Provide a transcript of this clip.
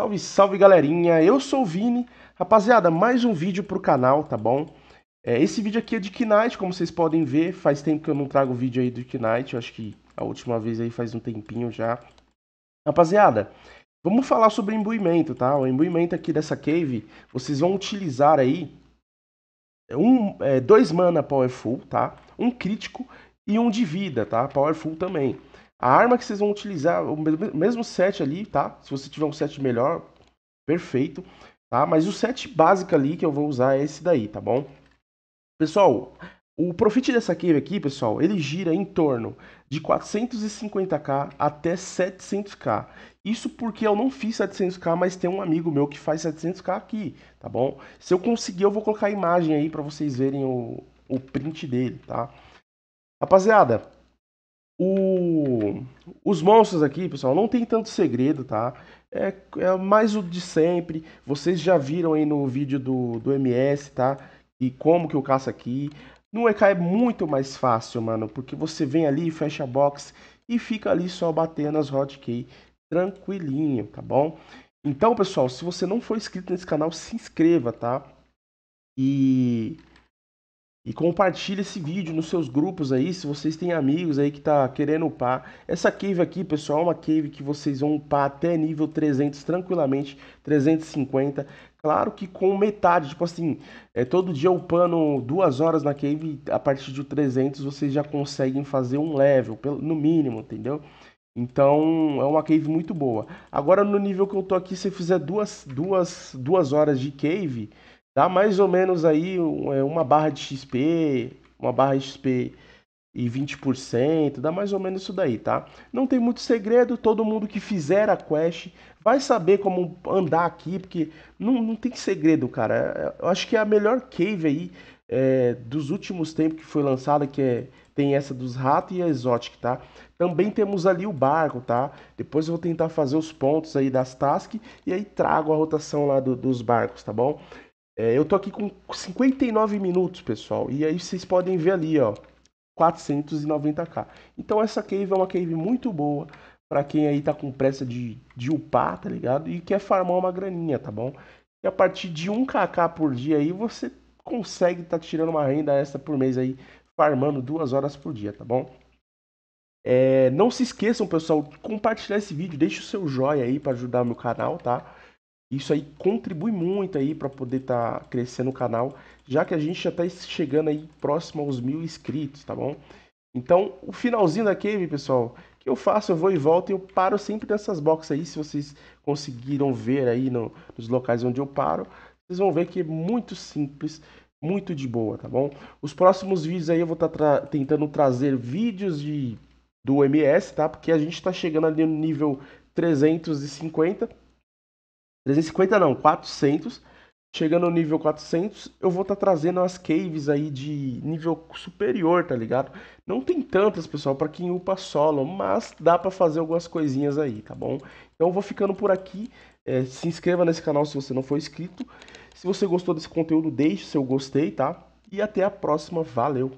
Salve, salve galerinha, eu sou o Vini. Rapaziada, mais um vídeo pro canal, tá bom? É, esse vídeo aqui é de Knight, como vocês podem ver. Faz tempo que eu não trago vídeo aí do Knight, eu acho que a última vez aí faz um tempinho já. Rapaziada, vamos falar sobre imbuimento, tá? O imbuimento aqui dessa cave, vocês vão utilizar aí é, um, é, dois mana powerful, tá? Um crítico e um de vida, tá? Powerful também. A arma que vocês vão utilizar, o mesmo set ali, tá? Se você tiver um set melhor, perfeito, tá? Mas o set básico ali que eu vou usar é esse daí, tá bom? Pessoal, o profit dessa cave aqui, pessoal, ele gira em torno de 450k até 700k. Isso porque eu não fiz 700k, mas tem um amigo meu que faz 700k aqui, tá bom? Se eu conseguir, eu vou colocar a imagem aí para vocês verem o, o print dele, tá? Rapaziada, o... Os monstros aqui, pessoal, não tem tanto segredo, tá? É, é, mais o de sempre. Vocês já viram aí no vídeo do, do MS, tá? E como que eu caço aqui. No EK é muito mais fácil, mano. Porque você vem ali, fecha a box e fica ali só batendo as hotkey tranquilinho, tá bom? Então, pessoal, se você não for inscrito nesse canal, se inscreva, tá? E e compartilha esse vídeo nos seus grupos aí, se vocês têm amigos aí que tá querendo upar. Essa cave aqui, pessoal, é uma cave que vocês vão upar até nível 300 tranquilamente, 350. Claro que com metade, tipo assim, é, todo dia upando duas horas na cave, a partir de 300 vocês já conseguem fazer um level, no mínimo, entendeu? Então é uma cave muito boa. Agora no nível que eu tô aqui, se fizer duas, duas, duas horas de cave, Dá mais ou menos aí é, uma barra de XP, uma barra de XP e 20%, dá mais ou menos isso daí, tá? Não tem muito segredo, todo mundo que fizer a quest vai saber como andar aqui, porque não, não tem segredo, cara. É, eu acho que é a melhor cave aí é, dos últimos tempos que foi lançada, que é, tem essa dos ratos e a exotic, tá? Também temos ali o barco, tá? Depois eu vou tentar fazer os pontos aí das tasks e aí trago a rotação lá do, dos barcos, tá bom? É, eu tô aqui com 59 minutos, pessoal. E aí vocês podem ver ali, ó, 490k. Então essa cave é uma cave muito boa para quem aí tá com pressa de, de upar, tá ligado? E quer farmar uma graninha, tá bom? E a partir de 1kk por dia aí você consegue tá tirando uma renda extra por mês aí, farmando duas horas por dia, tá bom? É, não se esqueçam, pessoal, compartilhar esse vídeo, deixe o seu joinha aí para ajudar o meu canal, tá? Isso aí contribui muito aí para poder estar tá crescendo o canal, já que a gente já está chegando aí próximo aos mil inscritos, tá bom? Então, o finalzinho da cave, pessoal, que eu faço, eu vou e volto e eu paro sempre nessas boxes aí, se vocês conseguiram ver aí no, nos locais onde eu paro, vocês vão ver que é muito simples, muito de boa, tá bom? Os próximos vídeos aí eu vou estar tá tra tentando trazer vídeos de do MS, tá? Porque a gente está chegando ali no nível 350, 350 não, 400. Chegando no nível 400, eu vou estar tá trazendo as caves aí de nível superior, tá ligado? Não tem tantas, pessoal, para quem upa solo, mas dá para fazer algumas coisinhas aí, tá bom? Então eu vou ficando por aqui. É, se inscreva nesse canal se você não for inscrito. Se você gostou desse conteúdo, deixe seu gostei, tá? E até a próxima. Valeu!